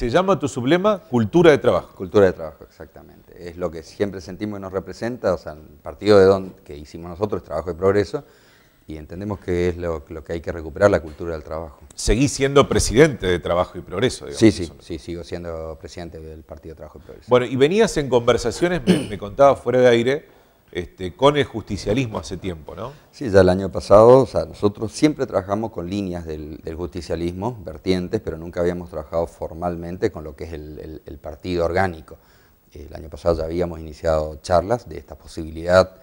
Se llama tu sublema cultura de trabajo. Cultura de trabajo, exactamente. Es lo que siempre sentimos y nos representa, o sea, el partido de don que hicimos nosotros, Trabajo y Progreso, y entendemos que es lo, que hay que recuperar, la cultura del trabajo. Seguí siendo presidente de Trabajo y Progreso, digamos. Sí, sí, sigo siendo presidente del Partido Trabajo y Progreso. Bueno, y venías en conversaciones, me contabas fuera de aire, este, con el justicialismo hace tiempo, ¿no? Sí, ya el año pasado, o sea, nosotros siempre trabajamos con líneas del, justicialismo, vertientes, pero nunca habíamos trabajado formalmente con lo que es el, partido orgánico. El año pasado ya habíamos iniciado charlas de esta posibilidad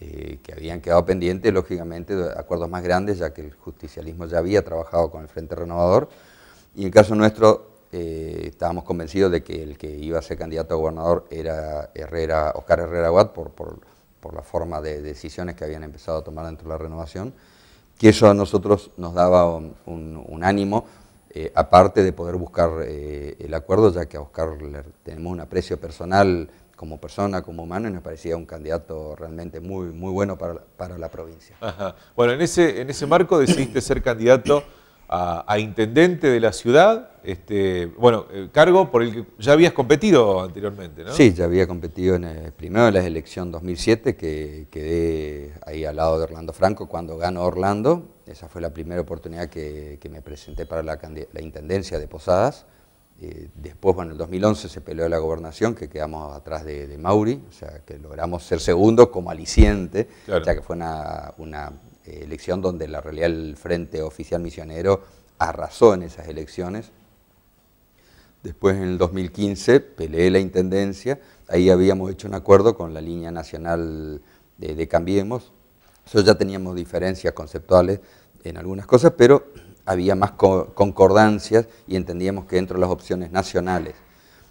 eh, que habían quedado pendientes, lógicamente, de acuerdos más grandes, ya que el justicialismo ya había trabajado con el Frente Renovador. Y en el caso nuestro, eh, estábamos convencidos de que el que iba a ser candidato a gobernador era Herrera, Oscar Herrera Watt, por por la forma de decisiones que habían empezado a tomar dentro de la renovación, que eso a nosotros nos daba un, ánimo, eh, aparte de poder buscar eh, el acuerdo, ya que a Oscar tenemos un aprecio personal como persona, como humano, y nos parecía un candidato realmente muy, muy bueno para, la provincia. Bueno, en ese, en ese marco decidiste ser candidato a, intendente de la ciudad, este, bueno, cargo por el que ya habías competido anteriormente, ¿no? Sí, ya había competido en el, eh, primero en la elección 2007, que quedé ahí al lado de Orlando Franco cuando ganó Orlando. Esa fue la primera oportunidad que, me presenté para la, intendencia de Posadas. Eh, después, bueno, en el 2011 se peleó la gobernación, que quedamos atrás de, Mauri, o sea, que logramos ser segundo como aliciente, o sea, que fue una elección donde la realidad el Frente Oficial Misionero arrasó en esas elecciones. Después, en el 2015, peleé la intendencia. Ahí habíamos hecho un acuerdo con la línea nacional de, Cambiemos. Eso ya teníamos diferencias conceptuales en algunas cosas, pero había más concordancias y entendíamos que dentro de las opciones nacionales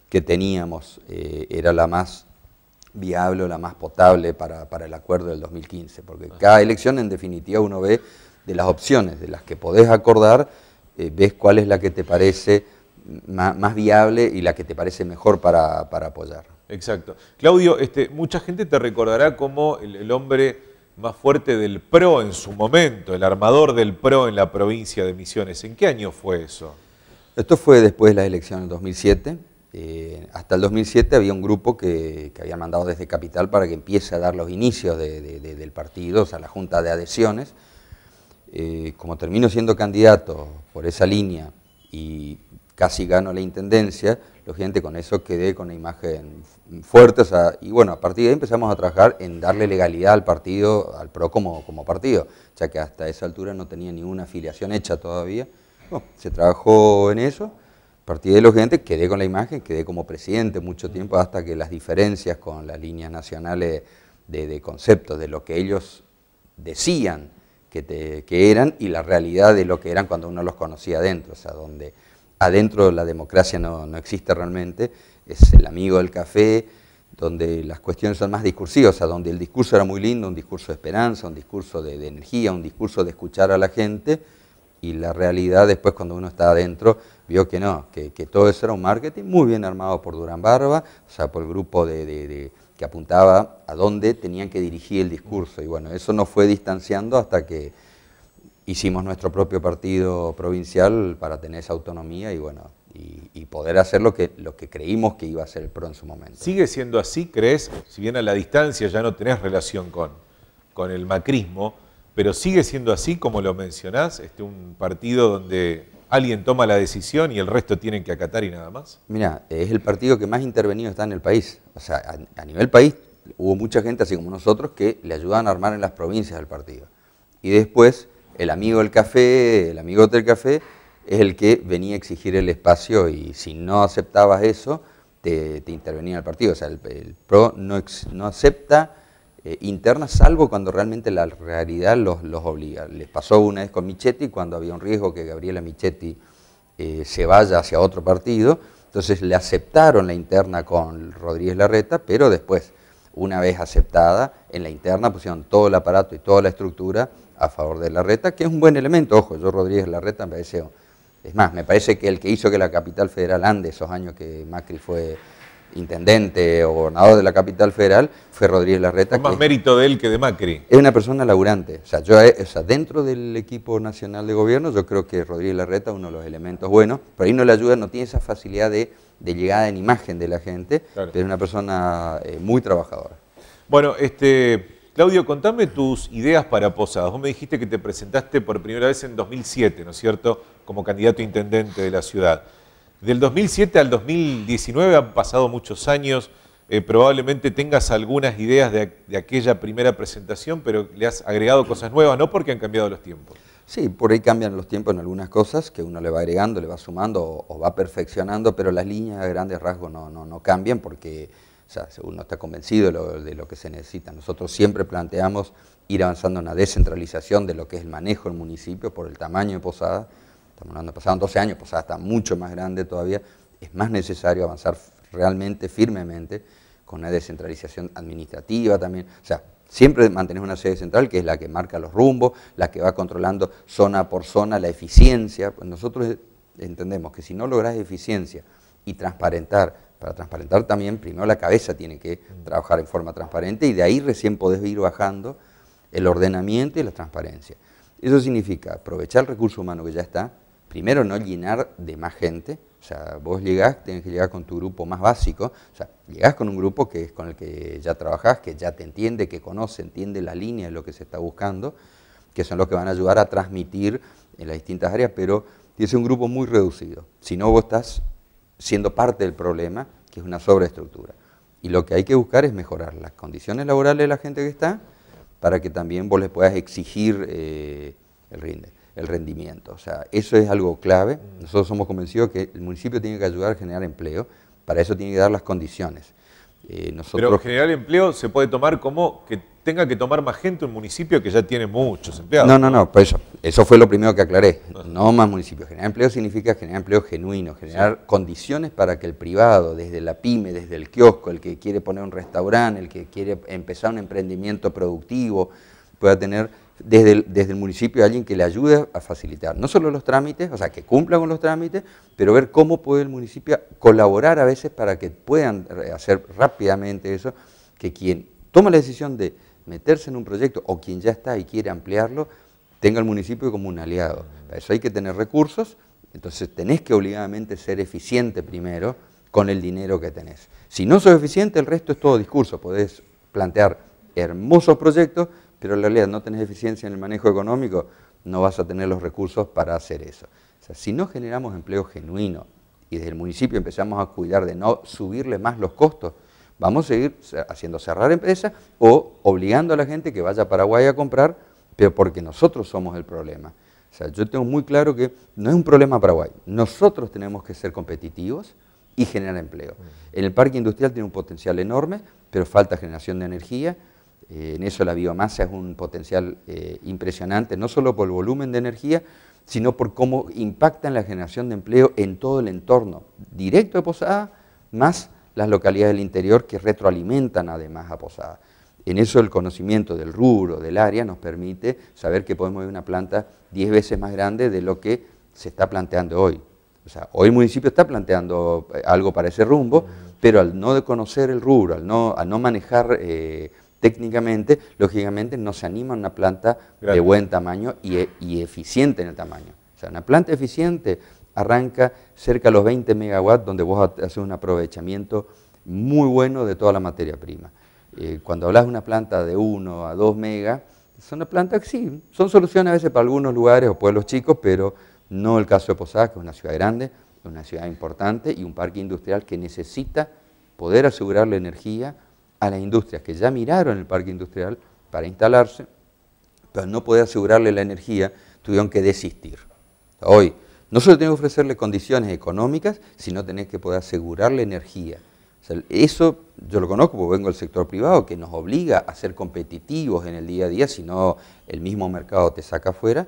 que teníamos eh, era la más viable o la más potable para, para el acuerdo del 2015, porque cada elección en definitiva uno ve de las opciones, de las que podés acordar, eh, ves cuál es la que te parece más, viable y la que te parece mejor para, apoyar. Exacto. Claudio, este, mucha gente te recordará como el, hombre más fuerte del PRO en su momento, el armador del PRO en la provincia de Misiones. ¿En qué año fue eso? Esto fue después de la elección del 2007. Eh, hasta el 2007 había un grupo que, había habían mandado desde Capital para que empiece a dar los inicios del partido, o sea, la junta de adhesiones. Eh, como termino siendo candidato por esa línea y casi gano la intendencia, lógicamente con eso quedé con una imagen fuerte, y bueno, a partir de ahí empezamos a trabajar en darle legalidad al partido, al PRO como, como partido, ya que hasta esa altura no tenía ninguna afiliación hecha todavía. se trabajó en eso a de los gentes quedé con la imagen, quedé como presidente mucho tiempo hasta que las diferencias con las líneas nacionales de, conceptos, de lo que ellos decían que, eran y la realidad de lo que eran cuando uno los conocía adentro, o sea, donde adentro la democracia no, existe realmente, es el amigo del café, donde las cuestiones son más discursivas, o donde el discurso era muy lindo, un discurso de esperanza, un discurso de energía, un discurso de escuchar a la gente, y la realidad después cuando uno está adentro vio que no, que, todo eso era un marketing muy bien armado por Durán Barba, o sea, por el grupo de, que apuntaba a dónde tenían que dirigir el discurso. Y bueno, eso nos fue distanciando hasta que hicimos nuestro propio partido provincial para tener esa autonomía y bueno, y, poder hacer lo que, lo que creímos que iba a ser el PRO en su momento. ¿Sigue siendo así, crees? Si bien a la distancia ya no tenés relación con, con el macrismo, pero sigue siendo así, como lo mencionás, este, un partido donde alguien toma la decisión y el resto tienen que acatar y nada más? Mira, es el partido que más intervenido está en el país. O sea, a, nivel país hubo mucha gente, así como nosotros, que le ayudaban a armar en las provincias del partido. Y después, el amigo del café, el amigo del café, es el que venía a exigir el espacio y si no aceptabas eso, te, intervenía el partido. O sea, el, PRO no, no acepta eh, internas, salvo cuando realmente la realidad los, obliga. Les pasó una vez con Michetti cuando había un riesgo que Gabriela Michetti eh, se vaya hacia otro partido, entonces le aceptaron la interna con Rodríguez Larreta, pero después, una vez aceptada, en la interna pusieron todo el aparato y toda la estructura a favor de Larreta, que es un buen elemento, ojo, yo Rodríguez Larreta me parece... Es más, me parece que el que hizo que la capital federal ande esos años que Macri fue intendente o gobernador de la capital federal fue Rodríguez Larreta. más mérito de él que de Macri. Es una persona laburante. O sea, yo, eh, dentro del equipo nacional de gobierno, yo creo que Rodríguez Larreta es uno de los elementos buenos, pero ahí no le ayuda, no tiene esa facilidad de, llegada en imagen de la gente, pero es una persona eh, muy trabajadora. Bueno, este, Claudio, contame tus ideas para Posadas. Vos me dijiste que te presentaste por primera vez en 2007, ¿no es cierto?, como candidato a intendente de la ciudad. Del 2007 al 2019 han pasado muchos años, eh, probablemente tengas algunas ideas de, aquella primera presentación, pero le has agregado cosas nuevas, ¿no? Porque han cambiado los tiempos. Sí, por ahí cambian los tiempos en algunas cosas que uno le va agregando, le va sumando o, va perfeccionando, pero las líneas a grandes rasgos no, cambian porque uno está convencido de lo, que se necesita. Nosotros siempre planteamos ir avanzando en la descentralización de lo que es el manejo del municipio por el tamaño de Posada, estamos hablando, pasaron 12 años, pues está mucho más grande todavía, es más necesario avanzar realmente, firmemente, con una descentralización administrativa también, o sea, siempre mantener una sede central que es la que marca los rumbos, la que va controlando zona por zona la eficiencia, pues nosotros entendemos que si no lográs eficiencia y transparentar, para transparentar también primero la cabeza tiene que trabajar en forma transparente y de ahí recién podés ir bajando el ordenamiento y la transparencia. Eso significa aprovechar el recurso humano que ya está, primero no llenar de más gente, o sea, vos llegás, tenés que llegar con tu grupo más básico, o sea, llegás con un grupo que es con el que ya trabajás, que ya te entiende, que conoce, entiende la línea de lo que se está buscando, que son los que van a ayudar a transmitir en las distintas áreas, pero tienes un grupo muy reducido. Si no, vos estás siendo parte del problema, que es una sobreestructura. Y lo que hay que buscar es mejorar las condiciones laborales de la gente que está para que también vos les puedas exigir eh, el rinde el rendimiento. O sea, eso es algo clave. Nosotros somos convencidos que el municipio tiene que ayudar a generar empleo, para eso tiene que dar las condiciones. Eh, Pero generar empleo se puede tomar como que tenga que tomar más gente un municipio que ya tiene muchos empleados. No, no, no, por pues eso, eso fue lo primero que aclaré. No más municipios. Generar empleo significa generar empleo genuino, generar condiciones para que el privado, desde la pyme, desde el kiosco, el que quiere poner un restaurante, el que quiere empezar un emprendimiento productivo, pueda tener desde el, municipio a alguien que le ayude a facilitar, no solo los trámites, o sea, que cumpla con los trámites, pero ver cómo puede el municipio colaborar a veces para que puedan hacer rápidamente eso, que quien toma la decisión de meterse en un proyecto o quien ya está y quiere ampliarlo, tenga el municipio como un aliado. Para eso hay que tener recursos, entonces tenés que obligadamente ser eficiente primero con el dinero que tenés. Si no sos eficiente, el resto es todo discurso, podés plantear hermosos proyectos, pero la realidad no tenés eficiencia en el manejo económico, no vas a tener los recursos para hacer eso. O sea, si no generamos empleo genuino y desde el municipio empezamos a cuidar de no subirle más los costos, vamos a seguir haciendo cerrar empresas o obligando a la gente que vaya a Paraguay a comprar, pero porque nosotros somos el problema. O sea, yo tengo muy claro que no es un problema Paraguay. Nosotros tenemos que ser competitivos y generar empleo. Mm. En el parque industrial tiene un potencial enorme, pero falta generación de energía, eh, en eso la biomasa es un potencial eh, impresionante, no solo por el volumen de energía, sino por cómo impacta en la generación de empleo en todo el entorno directo de Posada, más las localidades del interior que retroalimentan además a Posada. En eso el conocimiento del rubro, del área, nos permite saber que podemos ver una planta 10 veces más grande de lo que se está planteando hoy. O sea, hoy el municipio está planteando eh, algo para ese rumbo, pero al no conocer el rubro, al no, manejar técnicamente, lógicamente no se anima una planta de buen tamaño e, y, eficiente en el tamaño. O sea, una planta eficiente arranca cerca de los 20 megawatts, donde vos haces un aprovechamiento muy bueno de toda la materia prima. Eh, cuando hablas de una planta de 1 a 2 megas, son una planta que sí, son soluciones a veces para algunos lugares o pueblos chicos, pero no el caso de Posadas, que es una ciudad grande, una ciudad importante y un parque industrial que necesita poder asegurar la energía a las industrias que ya miraron el parque industrial para instalarse, pero no poder asegurarle la energía, tuvieron que desistir. Hoy, no solo tenés que ofrecerle condiciones económicas, sino tenés que poder asegurarle energía. eso yo lo conozco porque vengo del sector privado, que nos obliga a ser competitivos en el día a día, si no el mismo mercado te saca afuera,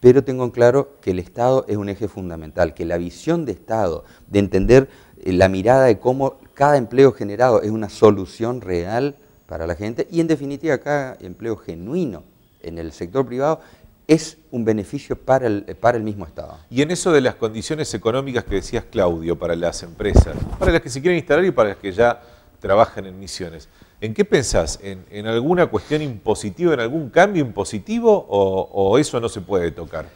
pero tengo en claro que el Estado es un eje fundamental, que la visión de Estado, de entender eh, la mirada de cómo cada empleo generado es una solución real para la gente y en definitiva cada empleo genuino en el sector privado es un beneficio para el, para el mismo Estado. Y en eso de las condiciones económicas que decías, Claudio, para las empresas, para las que se quieren instalar y para las que ya trabajan en misiones, ¿en qué pensás? ¿En, alguna cuestión impositiva, en algún cambio impositivo o eso no se puede tocar?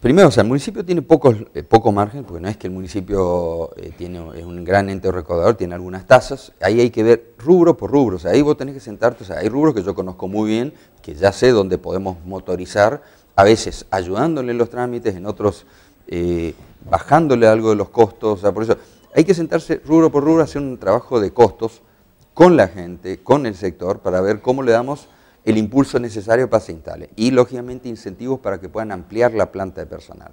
Primero, o sea, el municipio tiene eh, poco margen, porque no es que el municipio eh, tiene, es un gran ente recaudador, tiene algunas tasas, ahí hay que ver rubro por rubro, o sea, ahí vos tenés que sentarte, o sea, hay rubros que yo conozco muy bien, que ya sé dónde podemos motorizar, a veces ayudándole en los trámites, en otros eh, bajándole algo de los costos, o sea, por eso hay que sentarse rubro por rubro, hacer un trabajo de costos con la gente, con el sector, para ver cómo le damos el impulso necesario para que se instale y lógicamente incentivos para que puedan ampliar la planta de personal.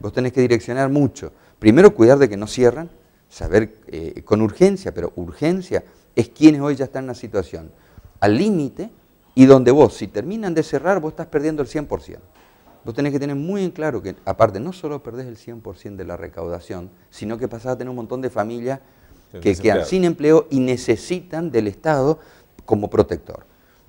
Vos tenés que direccionar mucho. Primero cuidar de que no cierran, saber eh, con urgencia, pero urgencia es quienes hoy ya están en una situación al límite y donde vos, si terminan de cerrar, vos estás perdiendo el 100%. Vos tenés que tener muy en claro que, aparte, no solo perdés el 100% de la recaudación, sino que pasás a tener un montón de familias que quedan sin empleo y necesitan del Estado como protector.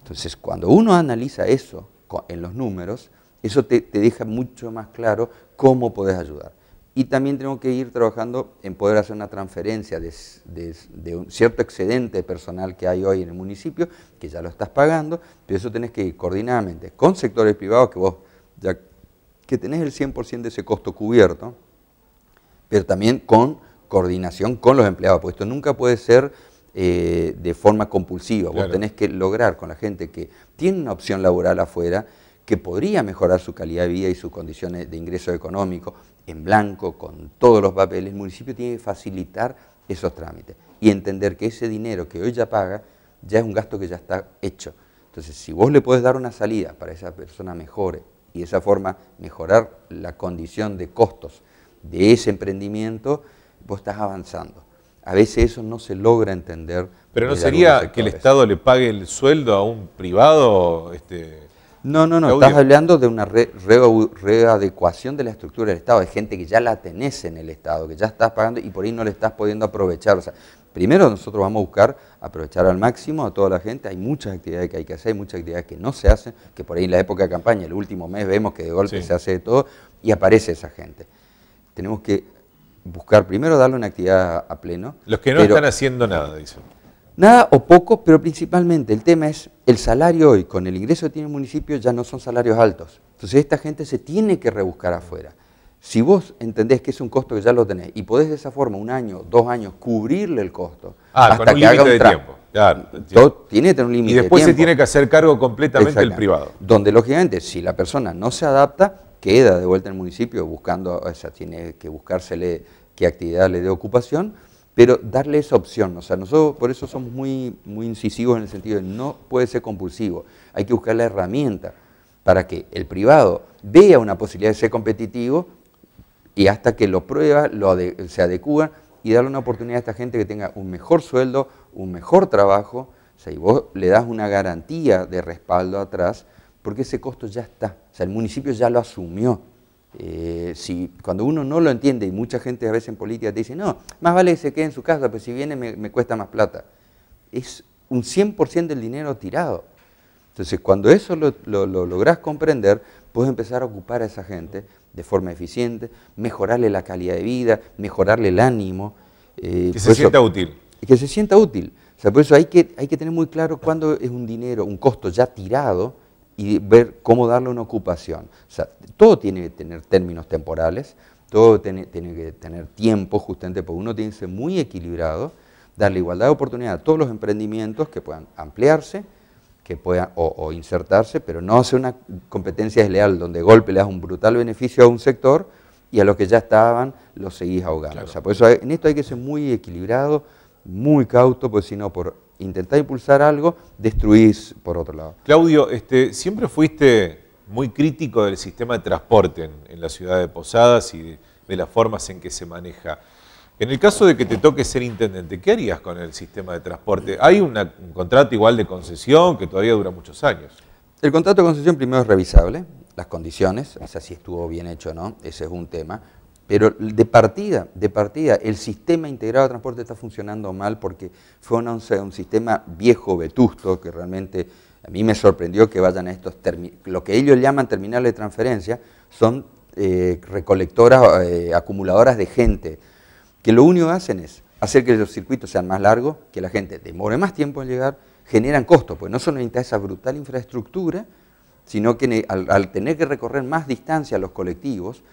Entonces, cuando uno analiza eso en los números, eso te, deja mucho más claro cómo podés ayudar. Y también tenemos que ir trabajando en poder hacer una transferencia de, un cierto excedente personal que hay hoy en el municipio, que ya lo estás pagando, pero eso tenés que ir coordinadamente con sectores privados que vos ya que tenés el 100% de ese costo cubierto, pero también con coordinación con los empleados, porque esto nunca puede ser eh, de forma compulsiva. Vos tenés que lograr con la gente que tiene una opción laboral afuera, que podría mejorar su calidad de vida y sus condiciones de ingreso económico, en blanco, con todos los papeles, el municipio tiene que facilitar esos trámites y entender que ese dinero que hoy ya paga ya es un gasto que ya está hecho. Entonces, si vos le podés dar una salida para esa persona mejore y de esa forma mejorar la condición de costos de ese emprendimiento, vos estás avanzando. A veces eso no se logra entender. Pero no sería que el Estado le pague el sueldo a un privado. Este, no, no, no. Estás hablando de una readecuación de la estructura del Estado. Hay gente que ya la tenés en el Estado, que ya estás pagando y por ahí no le estás pudiendo aprovechar. O sea, primero nosotros vamos a buscar aprovechar al máximo a toda la gente. Hay muchas actividades que hay que hacer, hay muchas actividades que no se hacen, que por ahí en la época de campaña, el último mes, vemos que de golpe se hace de todo y aparece esa gente tenemos que buscar primero darle una actividad a pleno. Los que no están haciendo nada, dicen. Nada o poco, pero principalmente el tema es el salario hoy, con el ingreso que tiene el municipio ya no son salarios altos. Entonces esta gente se tiene que rebuscar afuera. Si vos entendés que es un costo que ya lo tenés y podés de esa forma un año, dos años, cubrirle el costo ah, con un límite de tiempo. tiene que tener un límite. de tiempo. Y después se tiene que hacer cargo completamente el privado. Donde lógicamente si la persona no se adapta, queda de vuelta en el municipio buscando, o sea, tiene que buscársele qué actividad le dé ocupación, pero darle esa opción. O sea, nosotros por eso somos muy, muy incisivos en el sentido de no puede ser compulsivo. Hay que buscar la herramienta para que el privado vea una posibilidad de ser competitivo y hasta que lo prueba, se adecua y darle una oportunidad a esta gente que tenga un mejor sueldo, un mejor trabajo. O sea, y vos le das una garantía de respaldo atrás porque ese costo ya está. O sea, el municipio ya lo asumió. Eh, si, cuando uno no lo entiende, y mucha gente a veces en política te dice, no, más vale que se quede en su casa, pues si viene me, cuesta más plata. Es un 100% del dinero tirado. Entonces, cuando eso lo, logras comprender, puedes empezar a ocupar a esa gente de forma eficiente, mejorarle la calidad de vida, mejorarle el ánimo. Eh, que se sienta útil. Que se sienta útil. sea, por eso hay que, hay que tener muy claro cuándo es un dinero, un costo ya tirado, y ver cómo darle una ocupación. O sea, todo tiene que tener términos temporales, todo tiene, que tener tiempo justamente, porque uno tiene que ser muy equilibrado, darle igualdad de oportunidad a todos los emprendimientos que puedan ampliarse, que puedan o, insertarse, pero no hacer una competencia desleal donde golpe le das un brutal beneficio a un sector y a los que ya estaban los seguís ahogando. O sea, por eso en esto hay que ser muy equilibrado, muy cauto, porque si no, por intentar impulsar algo, destruís por otro lado. Claudio, este, siempre fuiste muy crítico del sistema de transporte en, la ciudad de Posadas y de, las formas en que se maneja. En el caso de que te toque ser intendente, ¿qué harías con el sistema de transporte? Hay un contrato igual de concesión que todavía dura muchos años. El contrato de concesión primero es revisable, las condiciones, es así si estuvo bien hecho o no, ese es un tema. Pero de partida, de partida, el sistema integrado de transporte está funcionando mal porque fue un, sistema viejo, vetusto, que realmente a mí me sorprendió que vayan a estos, lo que ellos llaman terminales de transferencia, son eh, recolectoras, eh, acumuladoras de gente, que lo único que hacen es hacer que los circuitos sean más largos, que la gente demore más tiempo en llegar, generan costos, pues no solo necesita esa brutal infraestructura, sino que al, tener que recorrer más distancia los colectivos,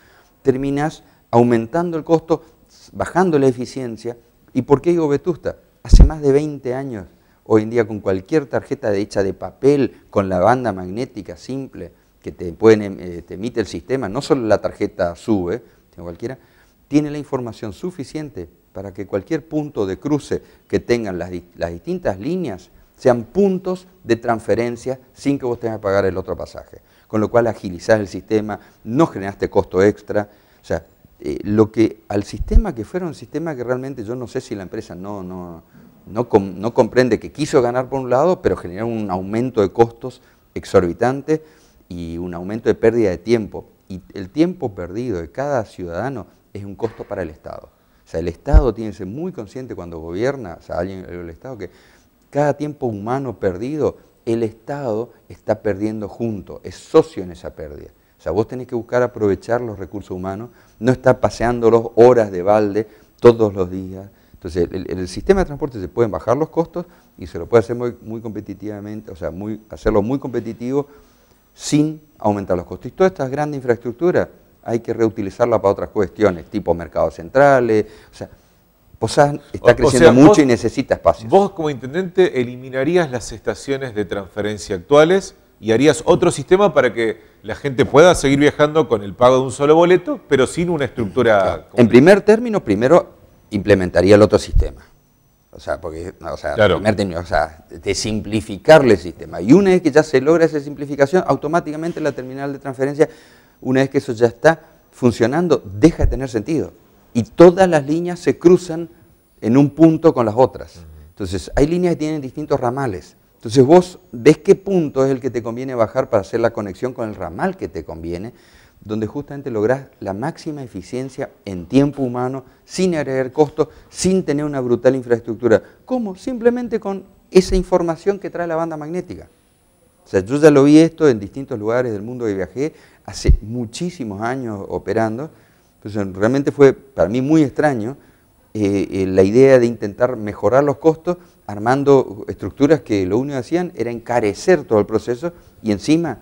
terminas aumentando el costo, bajando la eficiencia. ¿Y por qué digo vetusta? Hace más de 20 años, hoy en día con cualquier tarjeta hecha de papel, con la banda magnética simple que em, eh, te, emite el sistema, no solo la tarjeta sube, sino cualquiera, tiene la información suficiente para que cualquier punto de cruce que tengan las, las, distintas líneas sean puntos de transferencia sin que vos tengas que pagar el otro pasaje. Con lo cual agilizás el sistema, no generaste costo extra. O sea, eh, lo que al sistema que fuera un sistema que realmente yo no sé si la empresa no, comprende que quiso ganar por un lado, pero generó un aumento de costos exorbitante y un aumento de pérdida de tiempo. Y el tiempo perdido de cada ciudadano es un costo para el Estado. O sea, el Estado tiene que ser muy consciente cuando gobierna, o sea, alguien, el Estado, que cada tiempo humano perdido, el Estado está perdiendo junto, es socio en esa pérdida. O sea, vos tenés que buscar aprovechar los recursos humanos, no estar paseándolos horas de balde todos los días. Entonces, en el sistema de transporte se pueden bajar los costos y se lo puede hacer muy, competitivamente, o sea, hacerlo muy competitivo sin aumentar los costos. Y todas estas grandes infraestructuras hay que reutilizarla para otras cuestiones, tipo mercados centrales, o sea, Pozas está creciendo mucho y necesita espacios. Vos como intendente eliminarías las estaciones de transferencia actuales y harías otro sistema para que la gente pueda seguir viajando con el pago de un solo boleto, pero sin una estructura... En primer término, primero implementaría el otro sistema. O sea, porque, o sea, de simplificarle el sistema. Y una vez que ya se logra esa simplificación, automáticamente la terminal de transferencia, una vez que eso ya está funcionando, deja de tener sentido. Y todas las líneas se cruzan en un punto con las otras. Entonces, hay líneas que tienen distintos ramales. Entonces vos ves qué punto es el que te conviene bajar para hacer la conexión con el ramal que te conviene, donde justamente lográs la máxima eficiencia en tiempo humano, sin agregar costos, sin tener una brutal infraestructura. ¿Cómo? Simplemente con esa información que trae la banda magnética. O sea, yo ya lo vi esto en distintos lugares del mundo que viajé, hace muchísimos años operando, entonces realmente fue para mí muy extraño, eh, eh, la idea de intentar mejorar los costos armando estructuras que lo único que hacían era encarecer todo el proceso y encima,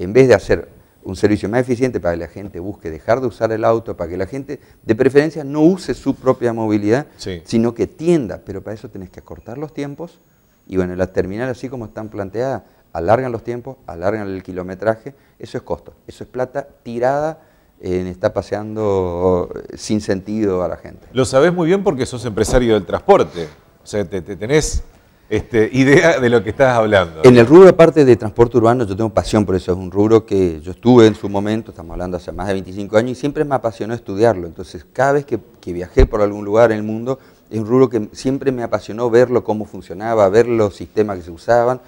en vez de hacer un servicio más eficiente para que la gente busque dejar de usar el auto, para que la gente de preferencia no use su propia movilidad, sino que tienda, pero para eso tenés que acortar los tiempos y bueno, las terminales así como están planteadas, alargan los tiempos, alargan el kilometraje, eso es costo, eso es plata tirada en está paseando sin sentido a la gente. Lo sabes muy bien porque sos empresario del transporte. O sea, te, tenés este, idea de lo que estás hablando. En el rubro, aparte de transporte urbano, yo tengo pasión por eso. Es un rubro que yo estuve en su momento, estamos hablando hace más de 25 años, y siempre me apasionó estudiarlo. Entonces, cada vez que, que viajé por algún lugar en el mundo, es un rubro que siempre me apasionó verlo, cómo funcionaba, ver los sistemas que se usaban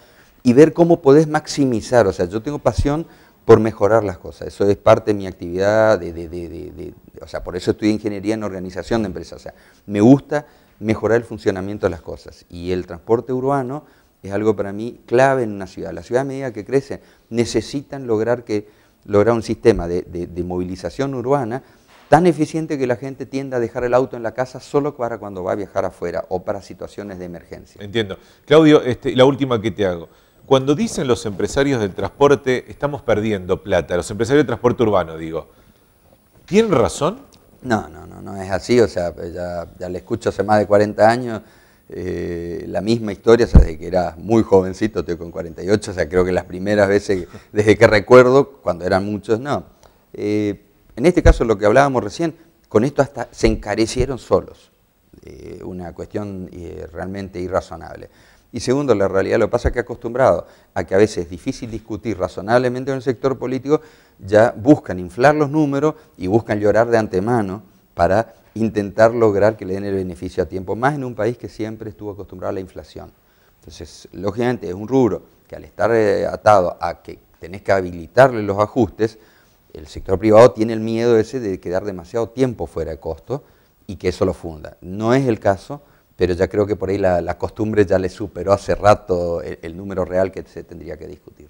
y ver cómo podés maximizar. O sea, yo tengo pasión por mejorar las cosas. Eso es parte de mi actividad, o sea, por eso estudié ingeniería en organización de empresas. O sea, me gusta mejorar el funcionamiento de las cosas. Y el transporte urbano es algo para mí clave en una ciudad. La ciudad a medida que crecen necesitan lograr, que, lograr un sistema de, movilización urbana tan eficiente que la gente tienda a dejar el auto en la casa solo para cuando va a viajar afuera o para situaciones de emergencia. Entiendo. Claudio, este, la última que te hago. Cuando dicen los empresarios del transporte, estamos perdiendo plata, los empresarios del transporte urbano, digo, ¿tienen razón? No, no, no, no es así, o sea, ya, le escucho hace más de 40 años eh, la misma historia, o desde que era muy jovencito, estoy con 48, o sea, creo que las primeras veces, desde que recuerdo, cuando eran muchos, no. Eh, en este caso, lo que hablábamos recién, con esto hasta se encarecieron solos, eh, una cuestión realmente irrazonable. Y segundo, la realidad lo pasa que acostumbrado a que a veces es difícil discutir razonablemente con el sector político, ya buscan inflar los números y buscan llorar de antemano para intentar lograr que le den el beneficio a tiempo, más en un país que siempre estuvo acostumbrado a la inflación. Entonces, lógicamente es un rubro que al estar eh, atado a que tenés que habilitarle los ajustes, el sector privado tiene el miedo ese de quedar demasiado tiempo fuera de costo y que eso lo funda. No es el caso pero ya creo que por ahí la, costumbre ya le superó hace rato el número real que se tendría que discutir.